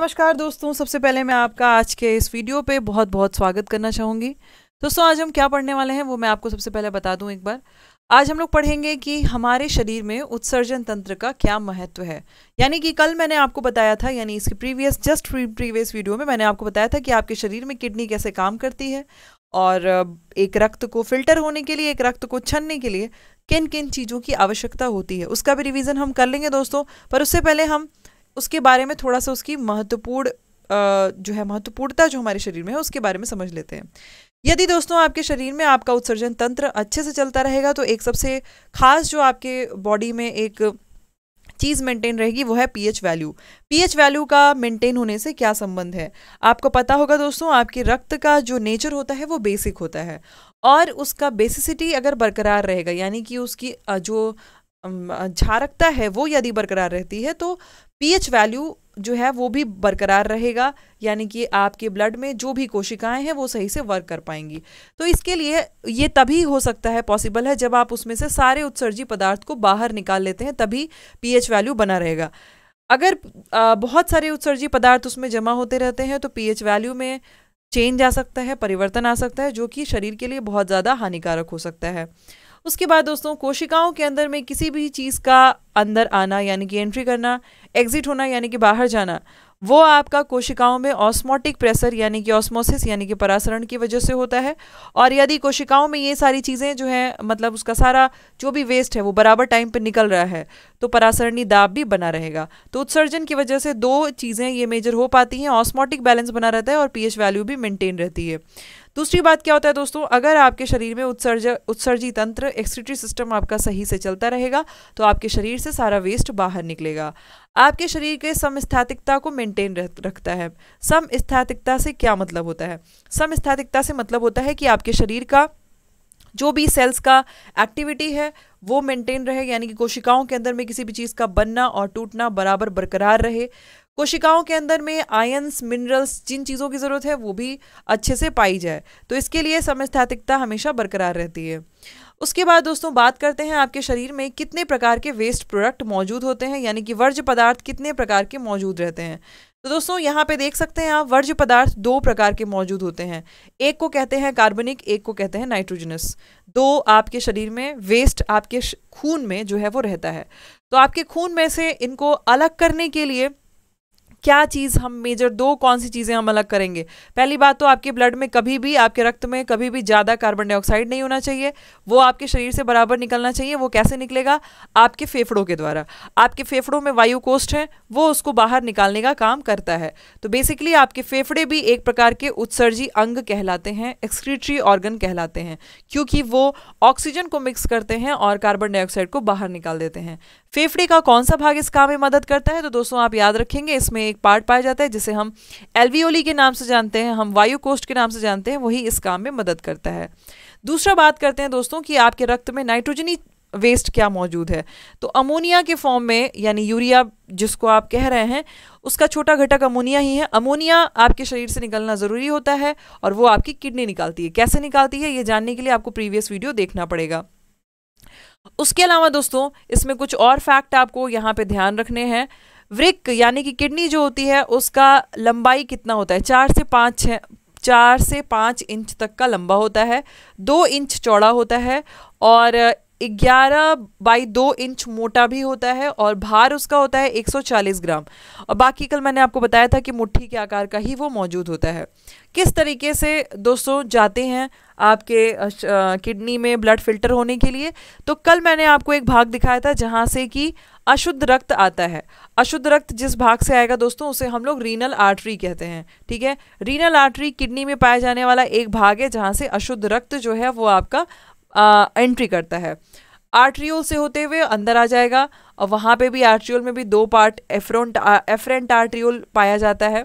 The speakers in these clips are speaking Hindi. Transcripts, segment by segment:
नमस्कार दोस्तों सबसे पहले मैं आपका आज के इस वीडियो पे बहुत बहुत स्वागत करना चाहूँगी दोस्तों आज हम क्या पढ़ने वाले हैं वो मैं आपको सबसे पहले बता दूँ एक बार आज हम लोग पढ़ेंगे कि हमारे शरीर में उत्सर्जन तंत्र का क्या महत्व है यानी कि कल मैंने आपको बताया था यानी इसके प्रीवियस जस्ट प्रीवियस वीडियो में मैंने आपको बताया था कि आपके शरीर में किडनी कैसे काम करती है और एक रक्त को फिल्टर होने के लिए एक रक्त को छनने के लिए किन किन चीज़ों की आवश्यकता होती है उसका भी रिवीजन हम कर लेंगे दोस्तों पर उससे पहले हम उसके बारे में थोड़ा सा उसकी महत्वपूर्ण जो है महत्वपूर्णता जो हमारे शरीर में है उसके बारे में समझ लेते हैं यदि दोस्तों आपके शरीर में आपका उत्सर्जन तंत्र अच्छे से चलता रहेगा तो एक सबसे खास जो आपके बॉडी में एक चीज़ मेंटेन रहेगी वो है पीएच वैल्यू पीएच वैल्यू का मेंटेन होने से क्या संबंध है आपको पता होगा दोस्तों आपके रक्त का जो नेचर होता है वो बेसिक होता है और उसका बेसिसिटी अगर बरकरार रहेगा यानी कि उसकी जो झारकता है वो यदि बरकरार रहती है तो पीएच वैल्यू जो है वो भी बरकरार रहेगा यानी कि आपके ब्लड में जो भी कोशिकाएं हैं वो सही से वर्क कर पाएंगी तो इसके लिए ये तभी हो सकता है पॉसिबल है जब आप उसमें से सारे उत्सर्जी पदार्थ को बाहर निकाल लेते हैं तभी पीएच वैल्यू बना रहेगा अगर बहुत सारे उत्सर्जी पदार्थ उसमें जमा होते रहते हैं तो पीएच वैल्यू में चेंज आ सकता है परिवर्तन आ सकता है जो कि शरीर के लिए बहुत ज़्यादा हानिकारक हो सकता है उसके बाद दोस्तों कोशिकाओं के अंदर में किसी भी चीज़ का अंदर आना यानी कि एंट्री करना एग्जिट होना यानी कि बाहर जाना वो आपका कोशिकाओं में ऑस्मोटिक प्रेशर यानी कि ऑस्मोसिस यानी कि परासरण की वजह से होता है और यदि कोशिकाओं में ये सारी चीज़ें जो हैं मतलब उसका सारा जो भी वेस्ट है वो बराबर टाइम पर निकल रहा है तो परासरणी दाब भी बना रहेगा तो उत्सर्जन की वजह से दो चीज़ें ये मेजर हो पाती हैं ऑस्मोटिक बैलेंस बना रहता है और पी वैल्यू भी मेनटेन रहती है दूसरी बात क्या होता है दोस्तों अगर आपके शरीर में उत्सर्ज उत्सर्जी तंत्र एक्सक्रीटरी सिस्टम आपका सही से चलता रहेगा तो आपके शरीर से सारा वेस्ट बाहर निकलेगा आपके शरीर के समस्थातिकता को मेंटेन रखता है समस्थातिकता से क्या मतलब होता है समस्थातिकता से मतलब होता है कि आपके शरीर का जो भी सेल्स का एक्टिविटी है वो मेंटेन रहे यानी कि कोशिकाओं के अंदर में किसी भी चीज़ का बनना और टूटना बराबर बरकरार रहे कोशिकाओं के अंदर में आयंस मिनरल्स जिन चीज़ों की ज़रूरत है वो भी अच्छे से पाई जाए तो इसके लिए समस्थातिकता हमेशा बरकरार रहती है उसके बाद दोस्तों बात करते हैं आपके शरीर में कितने प्रकार के वेस्ट प्रोडक्ट मौजूद होते हैं यानी कि वर्ज्य पदार्थ कितने प्रकार के मौजूद रहते हैं तो दोस्तों यहाँ पे देख सकते हैं आप वर्ज्य पदार्थ दो प्रकार के मौजूद होते हैं एक को कहते हैं कार्बनिक एक को कहते हैं नाइट्रोजनस दो आपके शरीर में वेस्ट आपके खून में जो है वो रहता है तो आपके खून में से इनको अलग करने के लिए क्या चीज़ हम मेजर दो कौन सी चीज़ें हम अलग करेंगे पहली बात तो आपके ब्लड में कभी भी आपके रक्त में कभी भी ज़्यादा कार्बन डाइऑक्साइड नहीं होना चाहिए वो आपके शरीर से बराबर निकलना चाहिए वो कैसे निकलेगा आपके फेफड़ों के द्वारा आपके फेफड़ों में वायु कोष्ठ हैं वो उसको बाहर निकालने का काम करता है तो बेसिकली आपके फेफड़े भी एक प्रकार के उत्सर्जी अंग कहलाते हैं एक्सक्रीटरी ऑर्गन कहलाते हैं क्योंकि वो ऑक्सीजन को मिक्स करते हैं और कार्बन डाइऑक्साइड को बाहर निकाल देते हैं फेफड़े का कौन सा भाग इस काम में मदद करता है तो दोस्तों आप याद रखेंगे इसमें एक पार्ट पाया जाता है जिसे हम एलवीओली के नाम से जानते हैं हम वायु कोष्ठ के नाम से जानते हैं वही इस काम में मदद करता है दूसरा बात करते हैं दोस्तों कि आपके रक्त में नाइट्रोजनी वेस्ट क्या मौजूद है तो अमोनिया के फॉर्म में यानी यूरिया जिसको आप कह रहे हैं उसका छोटा घटक अमोनिया ही है अमोनिया आपके शरीर से निकलना ज़रूरी होता है और वो आपकी किडनी निकालती है कैसे निकालती है ये जानने के लिए आपको प्रीवियस वीडियो देखना पड़ेगा उसके अलावा दोस्तों इसमें कुछ और फैक्ट आपको यहाँ पे ध्यान रखने हैं वृक यानी कि किडनी जो होती है उसका लंबाई कितना होता है चार से पाँच छः चार से पाँच इंच तक का लंबा होता है दो इंच चौड़ा होता है और ग्यारह बाई दो इंच मोटा भी होता है और भार उसका होता है 140 ग्राम और बाकी कल मैंने आपको बताया था कि मुट्ठी के आकार का ही वो मौजूद होता है किस तरीके से दोस्तों जाते हैं आपके किडनी में ब्लड फिल्टर होने के लिए तो कल मैंने आपको एक भाग दिखाया था जहाँ से कि अशुद्ध रक्त आता है अशुद्ध रक्त जिस भाग से आएगा दोस्तों उसे हम लोग रीनल आर्टरी कहते हैं ठीक है रीनल आर्टरी किडनी में पाया जाने वाला एक भाग है जहाँ से अशुद्ध रक्त जो है वो आपका एंट्री करता है आर्ट्रियोल से होते हुए अंदर आ जाएगा और वहाँ पे भी आर्ट्रियोल में भी दो पार्ट एफ्रोंट एफ्रेंट आर्ट्रियोल पाया जाता है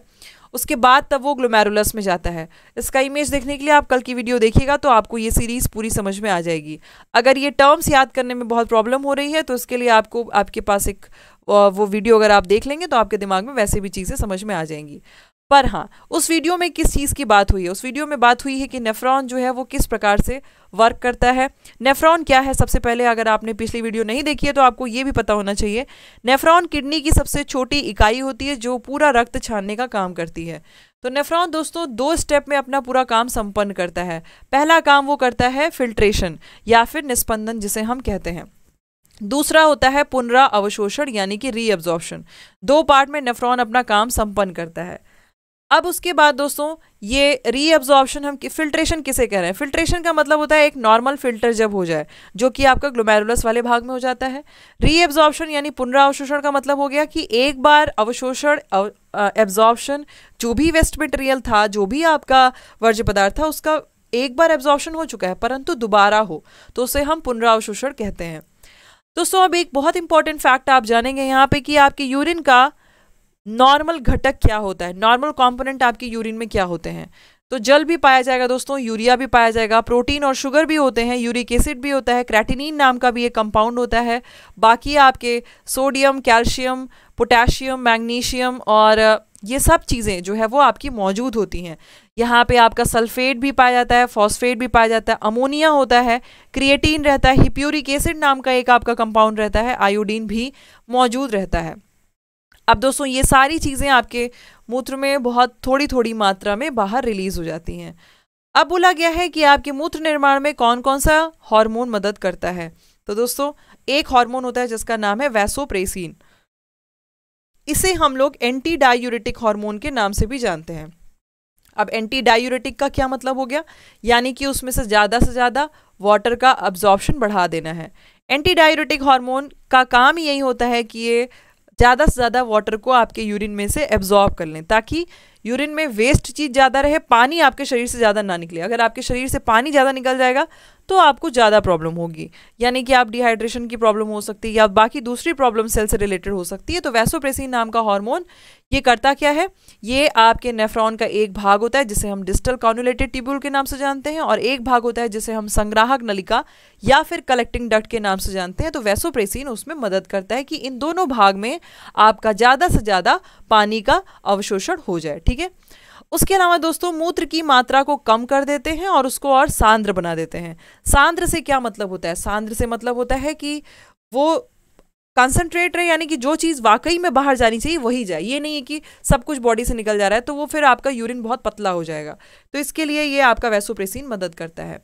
उसके बाद तब वो ग्लोमेरुलस में जाता है इसका इमेज देखने के लिए आप कल की वीडियो देखिएगा तो आपको ये सीरीज़ पूरी समझ में आ जाएगी अगर ये टर्म्स याद करने में बहुत प्रॉब्लम हो रही है तो उसके लिए आपको आपके पास एक वो वीडियो अगर आप देख लेंगे तो आपके दिमाग में वैसे भी चीज़ें समझ में आ जाएंगी पर हाँ उस वीडियो में किस चीज़ की बात हुई है उस वीडियो में बात हुई है कि नेफ्रॉन जो है वो किस प्रकार से वर्क करता है नेफ्रॉन क्या है सबसे पहले अगर आपने पिछली वीडियो नहीं देखी है तो आपको ये भी पता होना चाहिए नेफ्रॉन किडनी की सबसे छोटी इकाई होती है जो पूरा रक्त छानने का काम करती है तो नेफ्रॉन दोस्तों दो स्टेप में अपना पूरा काम संपन्न करता है पहला काम वो करता है फिल्ट्रेशन या फिर निस्पंदन जिसे हम कहते हैं दूसरा होता है पुनरा अवशोषण यानी कि रीअब्जॉर्प्शन दो पार्ट में नेफ्रॉन अपना काम संपन्न करता है अब उसके बाद दोस्तों ये रीअब्जॉर्प्शन हम कि, फिल्ट्रेशन किसे कह रहे हैं फिल्ट्रेशन का मतलब होता है एक नॉर्मल फिल्टर जब हो जाए जो कि आपका ग्लोमेरुलस वाले भाग में हो जाता है रीअब्जॉर्प्शन यानी पुनरावशोषण का मतलब हो गया कि एक बार अवशोषण एब्जॉर्प्शन जो भी वेस्ट मटेरियल था जो भी आपका वर्ज्य पदार्थ था उसका एक बार एब्जॉर्प्शन हो चुका है परंतु दोबारा हो तो उसे हम पुनरावशोषण कहते हैं दोस्तों अब एक बहुत इंपॉर्टेंट फैक्ट आप जानेंगे यहाँ पे कि आपकी यूरिन का नॉर्मल घटक क्या होता है नॉर्मल कॉम्पोनेंट आपके यूरिन में क्या होते हैं तो जल भी पाया जाएगा दोस्तों यूरिया भी पाया जाएगा प्रोटीन और शुगर भी होते हैं यूरिक एसिड भी होता है क्रैटिनिन नाम का भी एक कंपाउंड होता है बाकी आपके सोडियम कैल्शियम पोटेशियम मैग्नीशियम और ये सब चीज़ें जो है वो आपकी मौजूद होती हैं यहाँ पे आपका सल्फेट भी पाया जाता है फॉस्फेट भी पाया जाता है अमोनिया होता है क्रिएटीन रहता है हिप्यूरिक एसिड नाम का एक आपका कंपाउंड रहता है आयोडीन भी मौजूद रहता है अब दोस्तों ये सारी चीज़ें आपके मूत्र में बहुत थोड़ी थोड़ी मात्रा में बाहर रिलीज़ हो जाती हैं अब बोला गया है कि आपके मूत्र निर्माण में कौन कौन सा हार्मोन मदद करता है तो दोस्तों एक हार्मोन होता है जिसका नाम है वैसोप्रेसिन इसे हम लोग एंटी डायूरेटिक हार्मोन के नाम से भी जानते हैं अब एंटी डायूरेटिक का क्या मतलब हो गया यानी कि उसमें से ज़्यादा से ज़्यादा वाटर का अब्जॉर्प्शन बढ़ा देना है एंटी डायूरेटिक हार्मोन का काम यही होता है कि ये ज़्यादा से ज़्यादा वाटर को आपके यूरिन में से एब्जॉर्ब कर लें ताकि यूरिन में वेस्ट चीज़ ज़्यादा रहे पानी आपके शरीर से ज़्यादा ना निकले अगर आपके शरीर से पानी ज़्यादा निकल जाएगा तो आपको ज़्यादा प्रॉब्लम होगी यानी कि आप डिहाइड्रेशन की प्रॉब्लम हो सकती है या बाकी दूसरी प्रॉब्लम सेल से रिलेटेड हो सकती है तो वैसोप्रेसिन नाम का हार्मोन ये करता क्या है ये आपके नेफ्रॉन का एक भाग होता है जिसे हम डिस्टल कॉन्युलेटेड ट्यूब्यूल के नाम से जानते हैं और एक भाग होता है जिसे हम संग्राहक नलिका या फिर कलेक्टिंग डक्ट के नाम से जानते हैं तो वैसोप्रेसिन उसमें मदद करता है कि इन दोनों भाग में आपका ज़्यादा से ज़्यादा पानी का अवशोषण हो जाए ठीक ठीक है उसके अलावा दोस्तों मूत्र की मात्रा को कम कर देते हैं और उसको और सांद्र बना देते हैं सांद्र से क्या मतलब होता है सांद्र से मतलब होता है कि वो कंसनट्रेट रहे यानी कि जो चीज़ वाकई में बाहर जानी चाहिए वही जाए ये नहीं है कि सब कुछ बॉडी से निकल जा रहा है तो वो फिर आपका यूरिन बहुत पतला हो जाएगा तो इसके लिए ये आपका वैसोप्रेसिन मदद करता है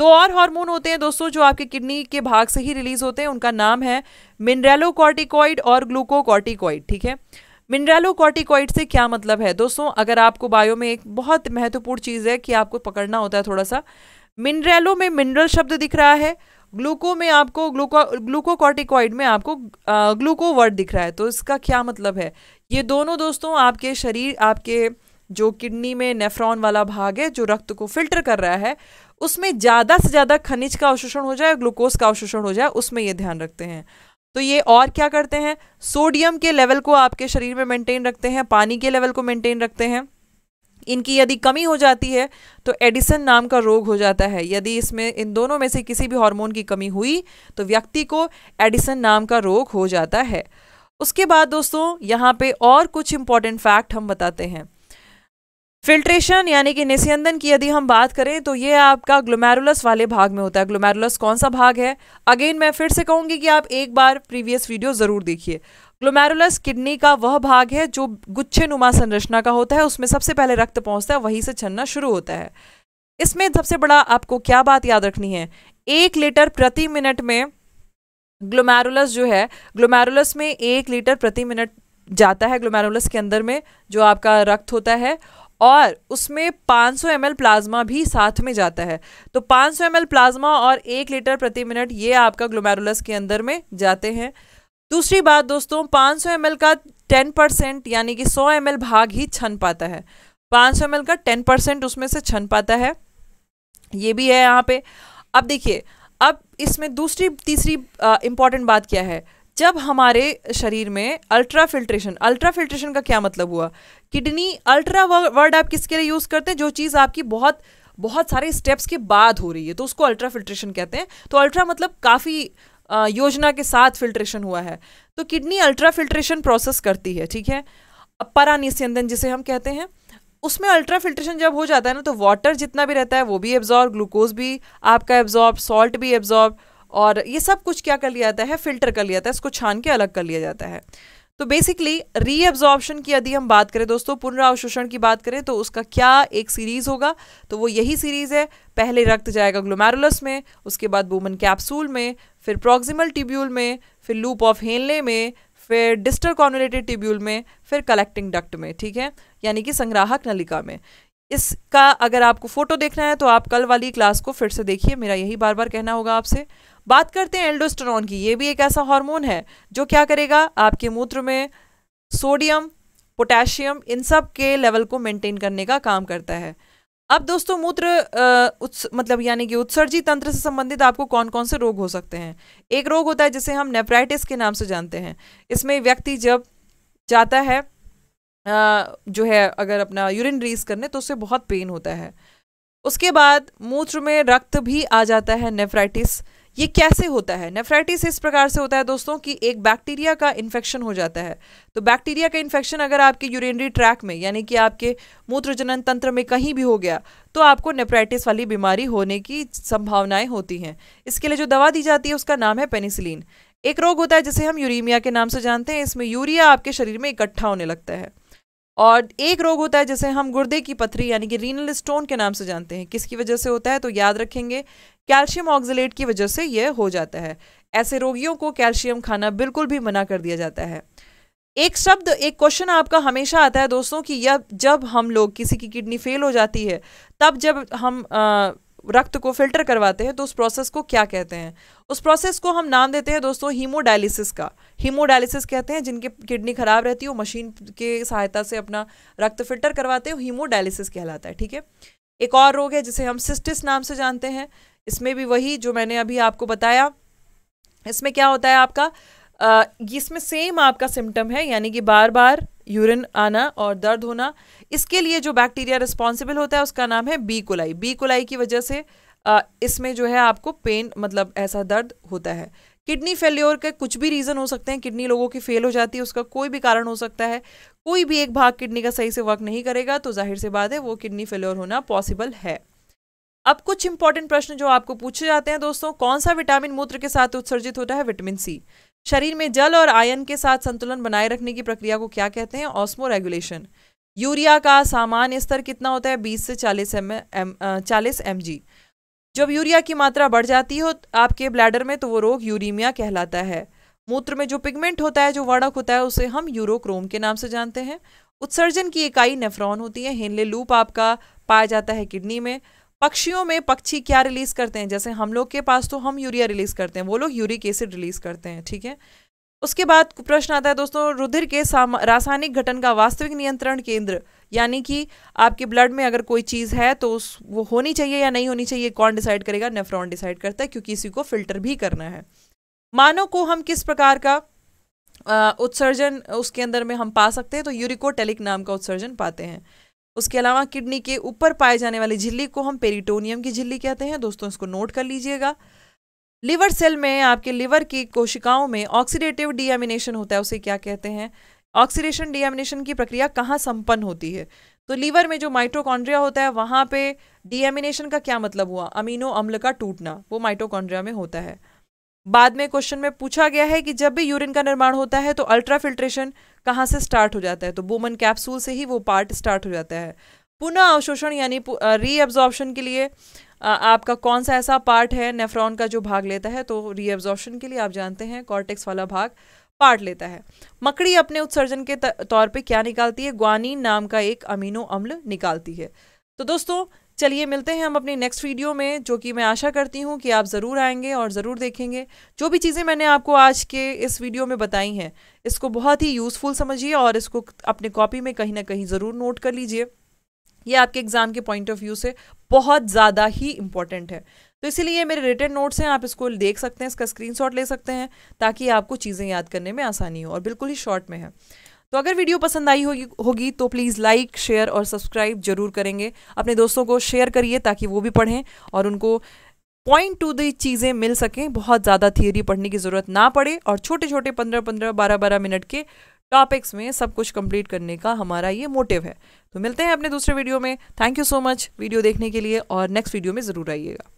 दो और हार्मोन होते हैं दोस्तों जो आपके किडनी के भाग से ही रिलीज होते हैं उनका नाम है मिनरेलो कॉर्टिकॉइड और ग्लूकोकॉर्टिकॉइड ठीक है मिनरलो कॉर्टिकॉइड से क्या मतलब है दोस्तों अगर आपको बायो में एक बहुत महत्वपूर्ण चीज़ है कि आपको पकड़ना होता है थोड़ा सा मिनरेलो में मिनरल शब्द दिख रहा है ग्लूको में आपको ग्लूको ग्लूकोकॉर्टिकॉइड में आपको ग्लूको वर्ड दिख रहा है तो इसका क्या मतलब है ये दोनों दोस्तों आपके शरीर आपके जो किडनी में नेफ्रॉन वाला भाग है जो रक्त को फिल्टर कर रहा है उसमें ज़्यादा से ज़्यादा खनिज का अवशोषण हो जाए ग्लूकोज का अवशोषण हो जाए उसमें ये ध्यान रखते हैं तो ये और क्या करते हैं सोडियम के लेवल को आपके शरीर में मेंटेन रखते हैं पानी के लेवल को मेंटेन रखते हैं इनकी यदि कमी हो जाती है तो एडिसन नाम का रोग हो जाता है यदि इसमें इन दोनों में से किसी भी हार्मोन की कमी हुई तो व्यक्ति को एडिसन नाम का रोग हो जाता है उसके बाद दोस्तों यहाँ पे और कुछ इम्पॉर्टेंट फैक्ट हम बताते हैं फिल्ट्रेशन यानी कि निस्यंदन की यदि हम बात करें तो ये आपका ग्लोमेरुलस वाले भाग में होता है ग्लोमेरुलस कौन सा भाग है अगेन मैं फिर से कहूंगी कि आप एक बार प्रीवियस वीडियो ज़रूर देखिए ग्लोमेरुलस किडनी का वह भाग है जो गुच्छे नुमा संरचना का होता है उसमें सबसे पहले रक्त पहुंचता है वहीं से छनना शुरू होता है इसमें सबसे बड़ा आपको क्या बात याद रखनी है एक लीटर प्रति मिनट में ग्लोमेरुलस जो है ग्लोमेरुलस में एक लीटर प्रति मिनट जाता है ग्लोमेरुलस के अंदर में जो आपका रक्त होता है और उसमें 500 सौ प्लाज्मा भी साथ में जाता है तो 500 सौ प्लाज्मा और एक लीटर प्रति मिनट ये आपका ग्लोमेरुलस के अंदर में जाते हैं दूसरी बात दोस्तों 500 सौ का 10 परसेंट यानी कि 100 एम भाग ही छन पाता है 500 सौ का 10 परसेंट उसमें से छन पाता है ये भी है यहाँ पे अब देखिए अब इसमें दूसरी तीसरी इम्पॉर्टेंट बात क्या है जब हमारे शरीर में अल्ट्रा फिल्ट्रेशन अल्ट्रा फिल्ट्रेशन का क्या मतलब हुआ किडनी अल्ट्रा वर्ड आप किसके लिए यूज़ करते हैं जो चीज़ आपकी बहुत बहुत सारे स्टेप्स के बाद हो रही है तो उसको अल्ट्रा फिल्ट्रेशन कहते हैं तो अल्ट्रा मतलब काफ़ी योजना के साथ फिल्ट्रेशन हुआ है तो किडनी अल्ट्रा फिल्ट्रेशन प्रोसेस करती है ठीक है परानिस्यंदन जिसे हम कहते हैं उसमें अल्ट्रा फिल्ट्रेशन जब हो जाता है ना तो वाटर जितना भी रहता है वो भी एब्जॉर्ब ग्लूकोज भी आपका एब्जॉर्ब सॉल्ट भी एब्जॉर्ब और ये सब कुछ क्या कर लिया जाता है फिल्टर कर लिया जाता है इसको छान के अलग कर लिया जाता है तो बेसिकली रीअब्जॉर्बन की यदि हम बात करें दोस्तों पुनरावशोषण की बात करें तो उसका क्या एक सीरीज़ होगा तो वो यही सीरीज़ है पहले रक्त जाएगा ग्लोमेरुलस में उसके बाद बोमन कैप्सूल में फिर प्रोक्सिमल ट्यूब्यूल में फिर लूप ऑफ हेनले में फिर डिस्टर कॉन्वलेटेड ट्यूब्यूल में फिर कलेक्टिंग डक्ट में ठीक है यानी कि संग्राहक नलिका में इसका अगर आपको फ़ोटो देखना है तो आप कल वाली क्लास को फिर से देखिए मेरा यही बार बार कहना होगा आपसे बात करते हैं एल्डोस्टरॉन की ये भी एक ऐसा हार्मोन है जो क्या करेगा आपके मूत्र में सोडियम पोटेशियम इन सब के लेवल को मेंटेन करने का काम करता है अब दोस्तों मूत्र उत्स मतलब यानी कि उत्सर्जी तंत्र से संबंधित आपको कौन कौन से रोग हो सकते हैं एक रोग होता है जिसे हम नेफ्राइटिस के नाम से जानते हैं इसमें व्यक्ति जब जाता है जो है अगर अपना यूरिन रीज करने तो उससे बहुत पेन होता है उसके बाद मूत्र में रक्त भी आ जाता है नेफ्राइटिस ये कैसे होता है नेफ्राइटिस इस प्रकार से होता है दोस्तों कि एक बैक्टीरिया का इन्फेक्शन हो जाता है तो बैक्टीरिया का इन्फेक्शन अगर आपके यूरिनरी ट्रैक में यानी कि आपके मूत्र जनन तंत्र में कहीं भी हो गया तो आपको नेफ्राइटिस वाली बीमारी होने की संभावनाएं होती हैं इसके लिए जो दवा दी जाती है उसका नाम है पेनिसिलिन एक रोग होता है जिसे हम यूरीमिया के नाम से जानते हैं इसमें यूरिया आपके शरीर में इकट्ठा होने लगता है और एक रोग होता है जिसे हम गुर्दे की पथरी यानी कि रीनल स्टोन के नाम से जानते हैं किसकी वजह से होता है तो याद रखेंगे कैल्शियम ऑक्जिलेट की वजह से यह हो जाता है ऐसे रोगियों को कैल्शियम खाना बिल्कुल भी मना कर दिया जाता है एक शब्द एक क्वेश्चन आपका हमेशा आता है दोस्तों कि जब हम लोग किसी की किडनी फेल हो जाती है तब जब हम आ, रक्त को फिल्टर करवाते हैं तो उस प्रोसेस को क्या कहते हैं उस प्रोसेस को हम नाम देते हैं दोस्तों हीमोडायलिसिस का हीमोडायलिसिस कहते हैं जिनके किडनी खराब रहती है वो मशीन के सहायता से अपना रक्त फिल्टर करवाते हैं हीमोडायलिसिस कहलाता है ठीक है एक और रोग है जिसे हम सिस्टिस नाम से जानते हैं इसमें भी वही जो मैंने अभी आपको बताया इसमें क्या होता है आपका इसमें सेम आपका सिम्टम है यानी कि बार बार यूरिन आना और दर्द होना इसके लिए जो बैक्टीरिया रिस्पॉन्सिबल होता है उसका नाम है बी कोलाई बी कोलाई की वजह से इसमें जो है आपको पेन मतलब ऐसा दर्द होता है किडनी फेल्योर के कुछ भी रीज़न हो सकते हैं किडनी लोगों की फेल हो जाती है उसका कोई भी कारण हो सकता है कोई भी एक भाग किडनी का सही से वर्क नहीं करेगा तो जाहिर से बात है वो किडनी फेल्योर होना पॉसिबल है अब कुछ इंपॉर्टेंट प्रश्न जो आपको पूछे जाते हैं दोस्तों कौन सा विटामिन मूत्र के साथ उत्सर्जित होता है विटामिन सी शरीर में जल और आयन के साथ संतुलन बनाए रखने की प्रक्रिया को क्या कहते हैं ऑस्मो रेगुलेशन यूरिया का सामान्य स्तर कितना होता है 20 से 40 एम एम चालीस एम जी जब यूरिया की मात्रा बढ़ जाती हो आपके ब्लैडर में तो वो रोग यूरीमिया कहलाता है मूत्र में जो पिगमेंट होता है जो वर्णक होता है उसे हम यूरोक्रोम के नाम से जानते हैं उत्सर्जन की इकाई नेफ्रॉन होती है हेनले लूप आपका पाया जाता है किडनी में पक्षियों में पक्षी क्या रिलीज करते हैं जैसे हम लोग के पास तो हम यूरिया रिलीज करते हैं वो लोग यूरिक एसिड रिलीज करते हैं ठीक है उसके बाद प्रश्न आता है दोस्तों रुधिर के रासायनिक घटन का वास्तविक नियंत्रण केंद्र यानी कि आपके ब्लड में अगर कोई चीज़ है तो उस वो होनी चाहिए या नहीं होनी चाहिए कौन डिसाइड करेगा नेफ्रॉन डिसाइड करता है क्योंकि इसी को फिल्टर भी करना है मानव को हम किस प्रकार का आ, उत्सर्जन उसके अंदर में हम पा सकते हैं तो यूरिकोटेलिक नाम का उत्सर्जन पाते हैं उसके अलावा किडनी के ऊपर पाए जाने वाली झिल्ली को हम पेरिटोनियम की झिल्ली कहते हैं दोस्तों इसको नोट कर लीजिएगा लिवर सेल में आपके लिवर की कोशिकाओं में ऑक्सीडेटिव डीएमिनेशन होता है उसे क्या कहते हैं ऑक्सीडेशन डीएमिनेशन की प्रक्रिया कहाँ संपन्न होती है तो लीवर में जो माइटोकॉन्ड्रिया होता है वहाँ पे डीएमिनेशन का क्या मतलब हुआ अमीनो अम्ल का टूटना वो माइटोकॉन्ड्रिया में होता है बाद में क्वेश्चन में पूछा गया है कि जब भी यूरिन का निर्माण होता है तो अल्ट्रा फिल्ट्रेशन कहाँ से स्टार्ट हो जाता है तो बोमन कैप्सूल से ही वो पार्ट स्टार्ट हो जाता है पुनः अवशोषण यानी रीएब्जॉर्प्शन के लिए आ, आपका कौन सा ऐसा पार्ट है नेफ्रॉन का जो भाग लेता है तो रीएब्जॉर्प्शन के लिए आप जानते हैं कॉर्टेक्स वाला भाग पार्ट लेता है मकड़ी अपने उत्सर्जन के तौर पर क्या निकालती है ग्वानी नाम का एक अमीनो अम्ल निकालती है तो दोस्तों चलिए मिलते हैं हम अपनी नेक्स्ट वीडियो में जो कि मैं आशा करती हूँ कि आप ज़रूर आएंगे और ज़रूर देखेंगे जो भी चीज़ें मैंने आपको आज के इस वीडियो में बताई हैं इसको बहुत ही यूज़फुल समझिए और इसको अपने कॉपी में कहीं ना कहीं ज़रूर नोट कर लीजिए ये आपके एग्ज़ाम के पॉइंट ऑफ व्यू से बहुत ज़्यादा ही इम्पॉर्टेंट है तो इसीलिए मेरे रिटर्न नोट्स हैं आप इसको देख सकते हैं इसका स्क्रीनशॉट ले सकते हैं ताकि आपको चीज़ें याद करने में आसानी हो और बिल्कुल ही शॉर्ट में है तो अगर वीडियो पसंद आई होगी होगी तो प्लीज़ लाइक शेयर और सब्सक्राइब जरूर करेंगे अपने दोस्तों को शेयर करिए ताकि वो भी पढ़ें और उनको पॉइंट टू दी चीज़ें मिल सकें बहुत ज़्यादा थियोरी पढ़ने की ज़रूरत ना पड़े और छोटे छोटे पंद्रह पंद्रह बारह बारह मिनट के टॉपिक्स में सब कुछ कंप्लीट करने का हमारा ये मोटिव है तो मिलते हैं अपने दूसरे वीडियो में thank you so much video देखने के लिए और नेक्स्ट वीडियो में ज़रूर आइएगा